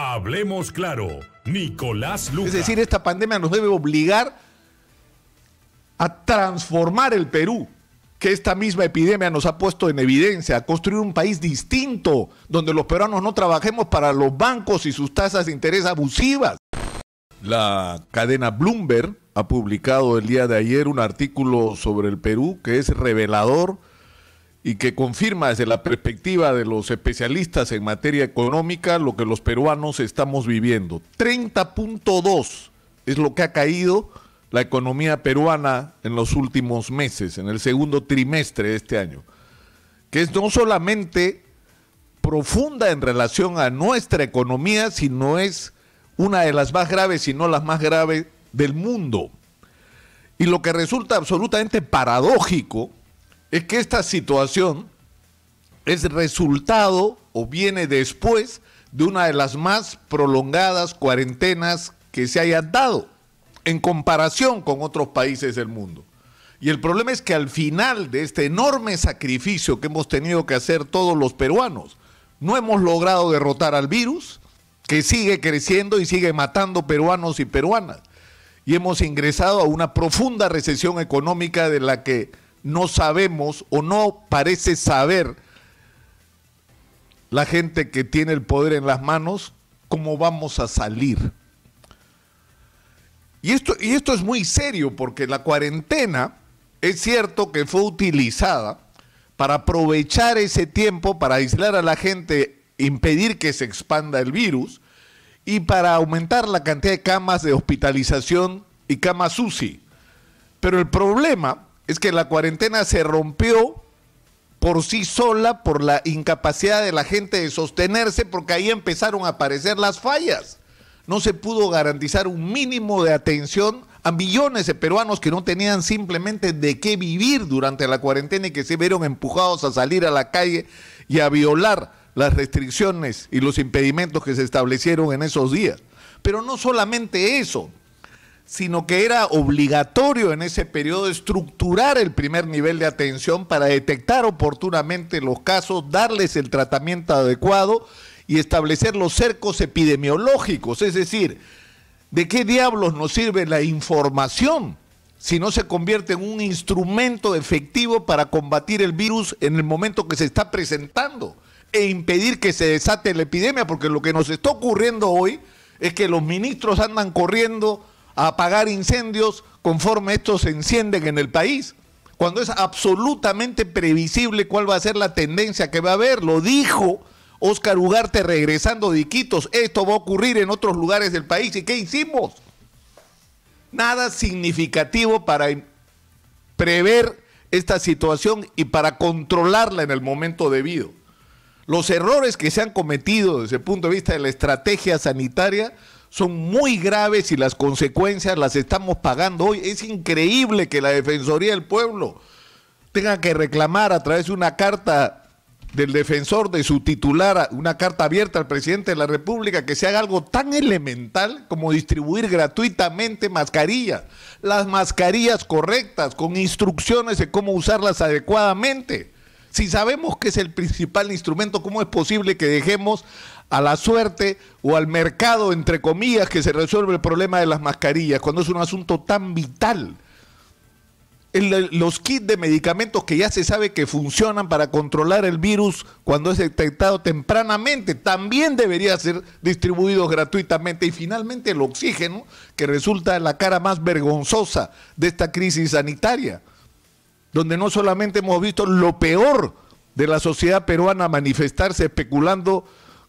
Hablemos claro, Nicolás Lucas. Es decir, esta pandemia nos debe obligar a transformar el Perú, que esta misma epidemia nos ha puesto en evidencia, a construir un país distinto, donde los peruanos no trabajemos para los bancos y sus tasas de interés abusivas. La cadena Bloomberg ha publicado el día de ayer un artículo sobre el Perú que es revelador y que confirma desde la perspectiva de los especialistas en materia económica lo que los peruanos estamos viviendo. 30.2 es lo que ha caído la economía peruana en los últimos meses, en el segundo trimestre de este año, que es no solamente profunda en relación a nuestra economía, sino es una de las más graves, sino las más graves del mundo. Y lo que resulta absolutamente paradójico es que esta situación es resultado o viene después de una de las más prolongadas cuarentenas que se hayan dado en comparación con otros países del mundo. Y el problema es que al final de este enorme sacrificio que hemos tenido que hacer todos los peruanos, no hemos logrado derrotar al virus que sigue creciendo y sigue matando peruanos y peruanas. Y hemos ingresado a una profunda recesión económica de la que no sabemos o no parece saber la gente que tiene el poder en las manos cómo vamos a salir. Y esto, y esto es muy serio porque la cuarentena es cierto que fue utilizada para aprovechar ese tiempo para aislar a la gente, impedir que se expanda el virus y para aumentar la cantidad de camas de hospitalización y camas UCI. Pero el problema es que la cuarentena se rompió por sí sola, por la incapacidad de la gente de sostenerse, porque ahí empezaron a aparecer las fallas. No se pudo garantizar un mínimo de atención a millones de peruanos que no tenían simplemente de qué vivir durante la cuarentena y que se vieron empujados a salir a la calle y a violar las restricciones y los impedimentos que se establecieron en esos días. Pero no solamente eso, sino que era obligatorio en ese periodo estructurar el primer nivel de atención para detectar oportunamente los casos, darles el tratamiento adecuado y establecer los cercos epidemiológicos. Es decir, ¿de qué diablos nos sirve la información si no se convierte en un instrumento efectivo para combatir el virus en el momento que se está presentando e impedir que se desate la epidemia? Porque lo que nos está ocurriendo hoy es que los ministros andan corriendo a apagar incendios conforme estos se encienden en el país, cuando es absolutamente previsible cuál va a ser la tendencia que va a haber. Lo dijo Óscar Ugarte regresando de Iquitos, esto va a ocurrir en otros lugares del país. ¿Y qué hicimos? Nada significativo para prever esta situación y para controlarla en el momento debido. Los errores que se han cometido desde el punto de vista de la estrategia sanitaria son muy graves y las consecuencias las estamos pagando hoy. Es increíble que la Defensoría del Pueblo tenga que reclamar a través de una carta del defensor, de su titular, una carta abierta al presidente de la República, que se haga algo tan elemental como distribuir gratuitamente mascarillas, las mascarillas correctas, con instrucciones de cómo usarlas adecuadamente si sabemos que es el principal instrumento, ¿cómo es posible que dejemos a la suerte o al mercado, entre comillas, que se resuelva el problema de las mascarillas cuando es un asunto tan vital? los kits de medicamentos que ya se sabe que funcionan para controlar el virus cuando es detectado tempranamente, también debería ser distribuidos gratuitamente. Y finalmente el oxígeno, que resulta la cara más vergonzosa de esta crisis sanitaria donde no solamente hemos visto lo peor de la sociedad peruana manifestarse especulando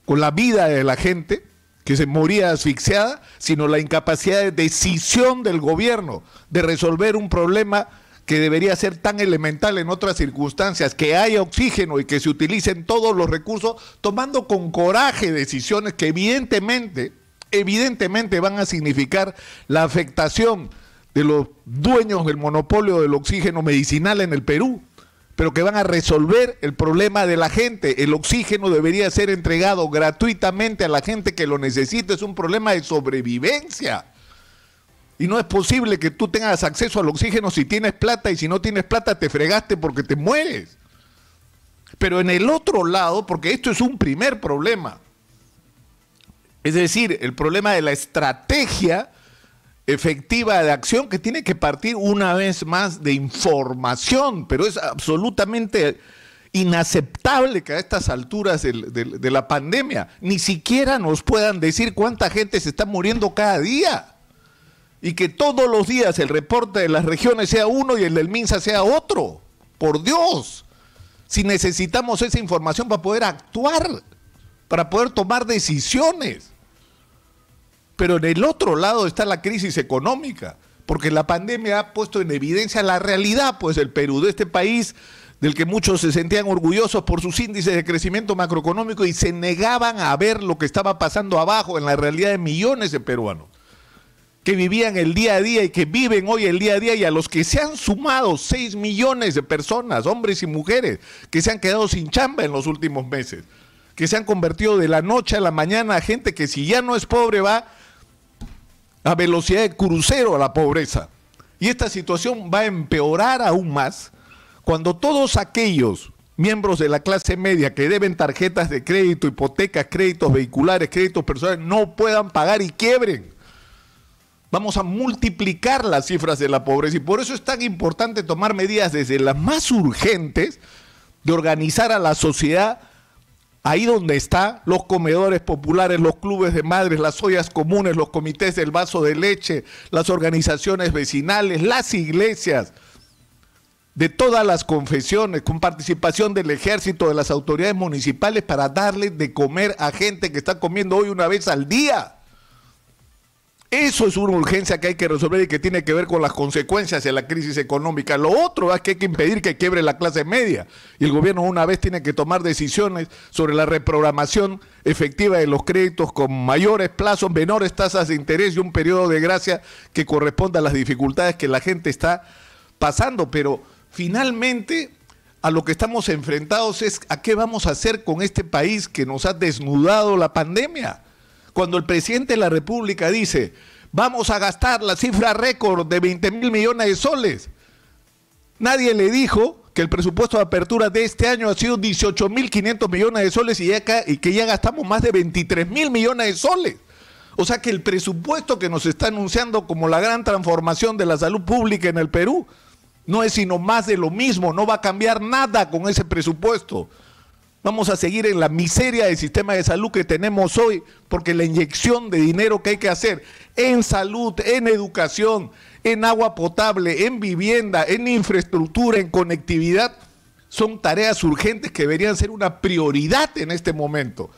con la vida de la gente, que se moría asfixiada, sino la incapacidad de decisión del gobierno de resolver un problema que debería ser tan elemental en otras circunstancias, que haya oxígeno y que se utilicen todos los recursos, tomando con coraje decisiones que evidentemente, evidentemente van a significar la afectación de los dueños del monopolio del oxígeno medicinal en el Perú, pero que van a resolver el problema de la gente. El oxígeno debería ser entregado gratuitamente a la gente que lo necesita. Es un problema de sobrevivencia. Y no es posible que tú tengas acceso al oxígeno si tienes plata y si no tienes plata te fregaste porque te mueres. Pero en el otro lado, porque esto es un primer problema, es decir, el problema de la estrategia efectiva de acción que tiene que partir una vez más de información, pero es absolutamente inaceptable que a estas alturas de, la pandemia ni siquiera nos puedan decir cuánta gente se está muriendo cada día y que todos los días el reporte de las regiones sea uno y el del MINSA sea otro. Por Dios, si necesitamos esa información para poder actuar, para poder tomar decisiones. Pero en el otro lado está la crisis económica, porque la pandemia ha puesto en evidencia la realidad, pues, del Perú, de este país del que muchos se sentían orgullosos por sus índices de crecimiento macroeconómico y se negaban a ver lo que estaba pasando abajo en la realidad de millones de peruanos que vivían el día a día y que viven hoy el día a día y a los que se han sumado 6 millones de personas, hombres y mujeres, que se han quedado sin chamba en los últimos meses, que se han convertido de la noche a la mañana a gente que si ya no es pobre va a velocidad de crucero a la pobreza. Y esta situación va a empeorar aún más cuando todos aquellos miembros de la clase media que deben tarjetas de crédito, hipotecas, créditos vehiculares, créditos personales, no puedan pagar y quiebren. Vamos a multiplicar las cifras de la pobreza y por eso es tan importante tomar medidas desde las más urgentes de organizar a la sociedad ahí donde están los comedores populares, los clubes de madres, las ollas comunes, los comités del vaso de leche, las organizaciones vecinales, las iglesias de todas las confesiones, con participación del ejército, de las autoridades municipales, para darle de comer a gente que está comiendo hoy una vez al día. Eso es una urgencia que hay que resolver y que tiene que ver con las consecuencias de la crisis económica. Lo otro es que hay que impedir que quiebre la clase media. Y el gobierno una vez tiene que tomar decisiones sobre la reprogramación efectiva de los créditos con mayores plazos, menores tasas de interés y un periodo de gracia que corresponda a las dificultades que la gente está pasando. Pero finalmente a lo que estamos enfrentados es a qué vamos a hacer con este país que nos ha desnudado la pandemia cuando el presidente de la República dice, vamos a gastar la cifra récord de 20 mil millones de soles. Nadie le dijo que el presupuesto de apertura de este año ha sido 18 mil 500 millones de soles y, y que ya gastamos más de 23 mil millones de soles. O sea que el presupuesto que nos está anunciando como la gran transformación de la salud pública en el Perú no es sino más de lo mismo, no va a cambiar nada con ese presupuesto. Vamos a seguir en la miseria del sistema de salud que tenemos hoy, porque la inyección de dinero que hay que hacer en salud, en educación, en agua potable, en vivienda, en infraestructura, en conectividad, son tareas urgentes que deberían ser una prioridad en este momento.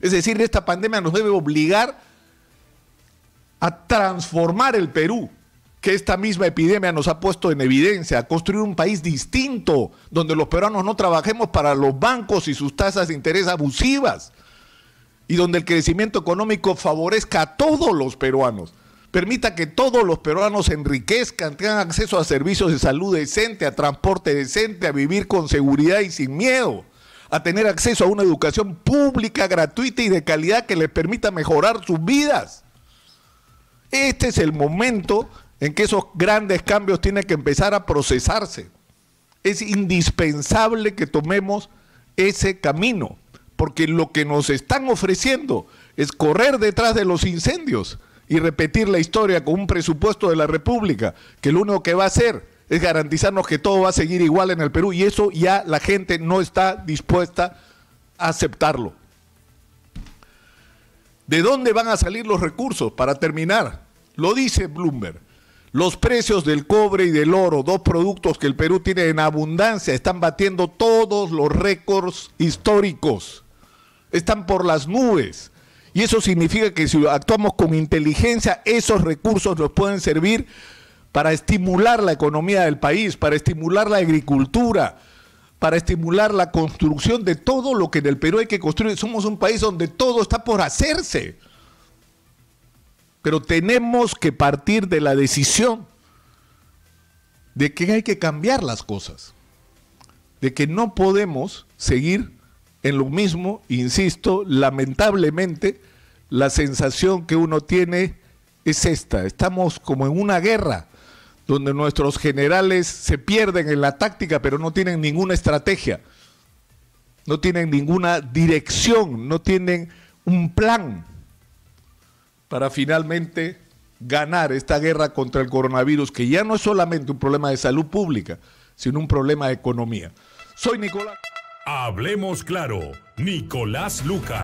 Es decir, esta pandemia nos debe obligar a transformar el Perú que esta misma epidemia nos ha puesto en evidencia, construir un país distinto, donde los peruanos no trabajemos para los bancos y sus tasas de interés abusivas, y donde el crecimiento económico favorezca a todos los peruanos, permita que todos los peruanos se enriquezcan, tengan acceso a servicios de salud decente, a transporte decente, a vivir con seguridad y sin miedo a tener acceso a una educación pública, gratuita y de calidad que les permita mejorar sus vidas. Este es el momento en que esos grandes cambios tienen que empezar a procesarse. Es indispensable que tomemos ese camino, porque lo que nos están ofreciendo es correr detrás de los incendios y repetir la historia con un presupuesto de la República, que lo único que va a hacer es garantizarnos que todo va a seguir igual en el Perú y eso ya la gente no está dispuesta a aceptarlo. ¿De dónde van a salir los recursos? Para terminar, lo dice Bloomberg. Los precios del cobre y del oro, dos productos que el Perú tiene en abundancia, están batiendo todos los récords históricos. Están por las nubes. Y eso significa que si actuamos con inteligencia, esos recursos nos pueden servir para estimular la economía del país, para estimular la agricultura, para estimular la construcción de todo lo que en el Perú hay que construir. Somos un país donde todo está por hacerse. Pero tenemos que partir de la decisión de que hay que cambiar las cosas, de que no podemos seguir en lo mismo, insisto, lamentablemente la sensación que uno tiene es esta, estamos como en una guerra donde nuestros generales se pierden en la táctica, pero no tienen ninguna estrategia, no tienen ninguna dirección, no tienen un plan para finalmente ganar esta guerra contra el coronavirus, que ya no es solamente un problema de salud pública, sino un problema de economía. Soy Nicolás. Hablemos claro, Nicolás Lucas.